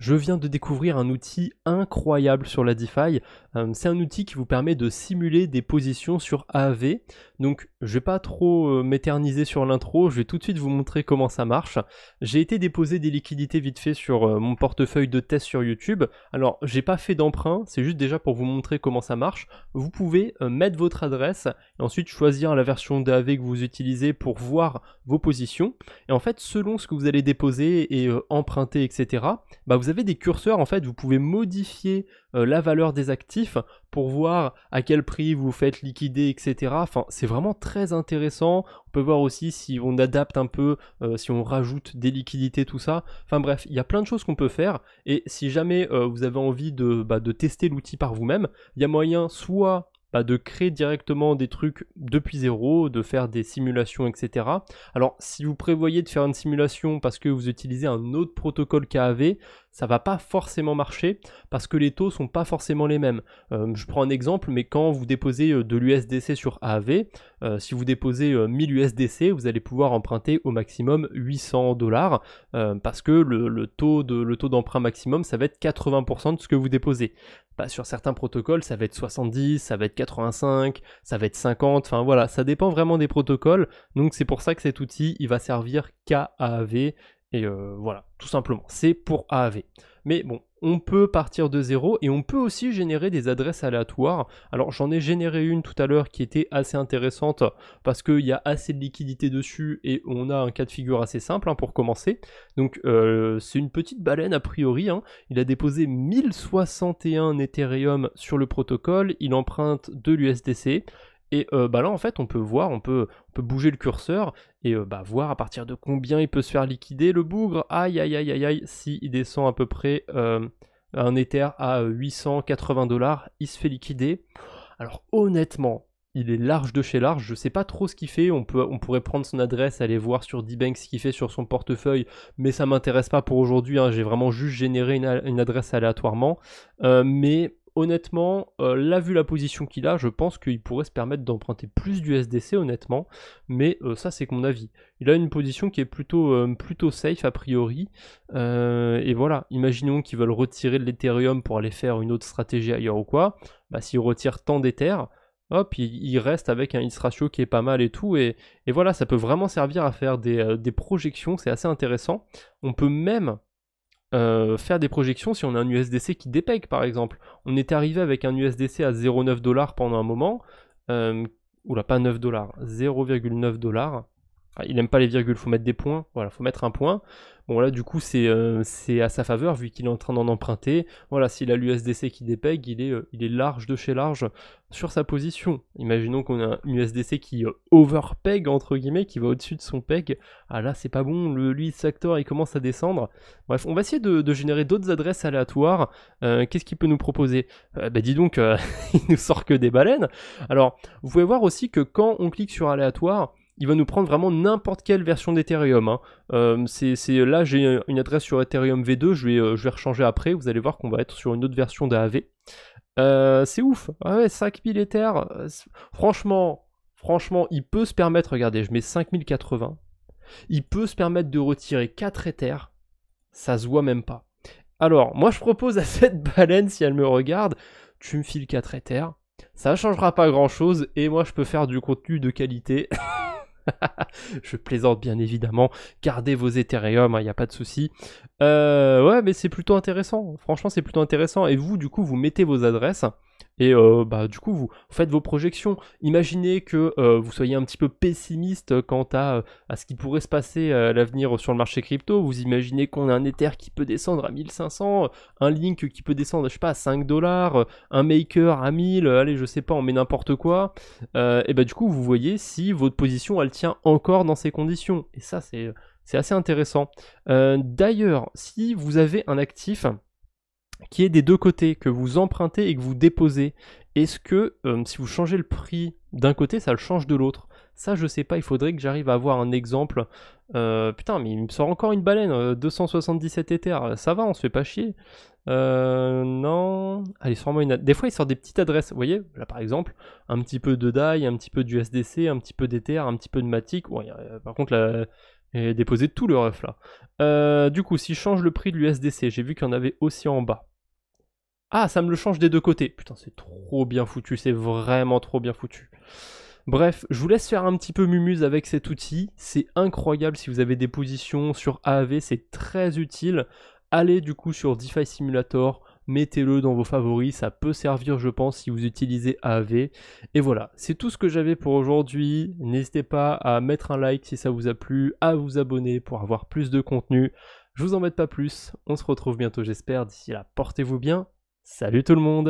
Je viens de découvrir un outil incroyable sur la DeFi. Euh, c'est un outil qui vous permet de simuler des positions sur AV. Donc je vais pas trop euh, m'éterniser sur l'intro, je vais tout de suite vous montrer comment ça marche. J'ai été déposer des liquidités vite fait sur euh, mon portefeuille de test sur YouTube. Alors, j'ai pas fait d'emprunt, c'est juste déjà pour vous montrer comment ça marche. Vous pouvez euh, mettre votre adresse et ensuite choisir la version d'AV que vous utilisez pour voir vos positions. Et en fait, selon ce que vous allez déposer et emprunter, etc., bah, vous avez des curseurs, en fait, vous pouvez modifier la valeur des actifs pour voir à quel prix vous faites liquider, etc. Enfin, c'est vraiment très intéressant. On peut voir aussi si on adapte un peu, euh, si on rajoute des liquidités, tout ça. Enfin bref, il y a plein de choses qu'on peut faire. Et si jamais euh, vous avez envie de, bah, de tester l'outil par vous-même, il y a moyen soit de créer directement des trucs depuis zéro, de faire des simulations, etc. Alors si vous prévoyez de faire une simulation parce que vous utilisez un autre protocole qu'AV, ça va pas forcément marcher parce que les taux sont pas forcément les mêmes. Euh, je prends un exemple, mais quand vous déposez euh, de l'USDC sur AAV, euh, si vous déposez 1000 USDC, vous allez pouvoir emprunter au maximum 800 dollars parce que le, le taux d'emprunt maximum, ça va être 80% de ce que vous déposez. Bah, sur certains protocoles, ça va être 70, ça va être 85, ça va être 50, enfin voilà, ça dépend vraiment des protocoles. Donc c'est pour ça que cet outil, il va servir qu'à et euh, voilà, tout simplement, c'est pour AAV. Mais bon, on peut partir de zéro et on peut aussi générer des adresses aléatoires. Alors j'en ai généré une tout à l'heure qui était assez intéressante parce qu'il y a assez de liquidité dessus et on a un cas de figure assez simple hein, pour commencer. Donc euh, c'est une petite baleine a priori. Hein. Il a déposé 1061 Ethereum sur le protocole, il emprunte de l'USDC et euh, bah là, en fait, on peut voir, on peut, peut bouger le curseur et euh, bah, voir à partir de combien il peut se faire liquider le bougre. Aïe, aïe, aïe, aïe, aïe. Si il descend à peu près euh, un Ether à 880 dollars, il se fait liquider. Alors honnêtement, il est large de chez large. Je ne sais pas trop ce qu'il fait. On, peut, on pourrait prendre son adresse, aller voir sur D-Bank ce qu'il fait sur son portefeuille, mais ça ne m'intéresse pas pour aujourd'hui. Hein. J'ai vraiment juste généré une, une adresse aléatoirement. mais honnêtement, euh, là vu la position qu'il a, je pense qu'il pourrait se permettre d'emprunter plus du SDC honnêtement, mais euh, ça c'est mon avis. Il a une position qui est plutôt, euh, plutôt safe a priori, et voilà, imaginons qu'ils veulent retirer de l'Ethereum pour aller faire une autre stratégie ailleurs ou quoi, bah s'ils retirent tant d'Ether, hop, il, reste avec un X-ratio qui est pas mal et tout, et, voilà, ça peut vraiment servir à faire des, des projections, c'est assez intéressant. On peut même euh, faire des projections si on a un USDC qui dépègue par exemple. On est arrivé avec un USDC à 0,9 dollars pendant un moment. Euh, oula, pas 9 dollars, 0,9 il n'aime pas les virgules, faut mettre des points. Voilà, faut mettre un point. Bon là, du coup, c'est euh, à sa faveur vu qu'il est en train d'en emprunter. Voilà, s'il a l'USDC qui dépeg, il est, euh, il est large de chez large sur sa position. Imaginons qu'on a un USDC qui euh, overpeg entre guillemets, qui va au-dessus de son peg. Ah là, c'est pas bon. Le lui sector, il commence à descendre. Bref, on va essayer de, générer d'autres adresses aléatoires. Qu'est-ce qu'il peut nous proposer Bah dis donc, il nous sort que des baleines. Alors, vous pouvez voir aussi que quand on clique sur aléatoire il va nous prendre vraiment n'importe quelle version d'Ethereum. Hein. Euh, c'est, là, j'ai une adresse sur Ethereum V2, je vais, euh, je vais rechanger après, vous allez voir qu'on va être sur une autre version d'AV. Euh, c'est ouf, 5000 ah Ether, franchement, franchement, il peut se permettre, regardez, je mets 5080, il peut se permettre de retirer 4 Ether, ça se voit même pas. Alors, moi je propose à cette baleine, si elle me regarde, tu me files 4 Ether, ça ne changera pas grand chose, et moi je peux faire du contenu de qualité. je plaisante bien évidemment. Gardez vos Ethereum, il hein, n'y a pas de souci. Euh, ouais, mais c'est plutôt intéressant. Franchement, c'est plutôt intéressant. Et vous, du coup, vous mettez vos adresses. Et euh, bah, du coup, vous faites vos projections. Imaginez que euh, vous soyez un petit peu pessimiste quant à, euh, ce qui pourrait se passer à l'avenir sur le marché crypto. Vous imaginez qu'on a un Ether qui peut descendre à 1500, un Link qui peut descendre, je sais pas, à 5 dollars, un Maker à 1000, allez, je sais pas, on met n'importe quoi. et bah, du coup, vous voyez si votre position, elle tient encore dans ces conditions. Et ça, c'est assez intéressant. D'ailleurs, si vous avez un actif qui est des deux côtés, que vous empruntez et que vous déposez. Est-ce que euh, si vous changez le prix d'un côté, ça le change de l'autre Ça, je sais pas, il faudrait que j'arrive à avoir un exemple. Euh, putain, mais il me sort encore une baleine, 277 euh, ETH, ça va, on se fait pas chier. non, allez, sûrement une... Des fois, il sort des petites adresses, vous voyez Là, par exemple, un petit peu de DAI, un petit peu du SDC, un petit peu d'ETH, un petit peu de Matic. par contre, il a déposé tout le ref là. du coup, si je change le prix de l'USDC, j'ai vu qu'il y en avait aussi en bas. Ah, ça me le change des deux côtés. Putain, c'est trop bien foutu, c'est vraiment trop bien foutu. Bref, je vous laisse faire un petit peu mumuse avec cet outil. C'est incroyable si vous avez des positions sur AAV, c'est très utile. Allez du coup sur DeFi Simulator, mettez-le dans vos favoris, ça peut servir je pense si vous utilisez AAV. Et voilà, c'est tout ce que j'avais pour aujourd'hui. N'hésitez pas à mettre un like si ça vous a plu, à vous abonner pour avoir plus de contenu. Je vous embête pas plus, on se retrouve bientôt j'espère. D'ici là, portez-vous bien Salut tout le monde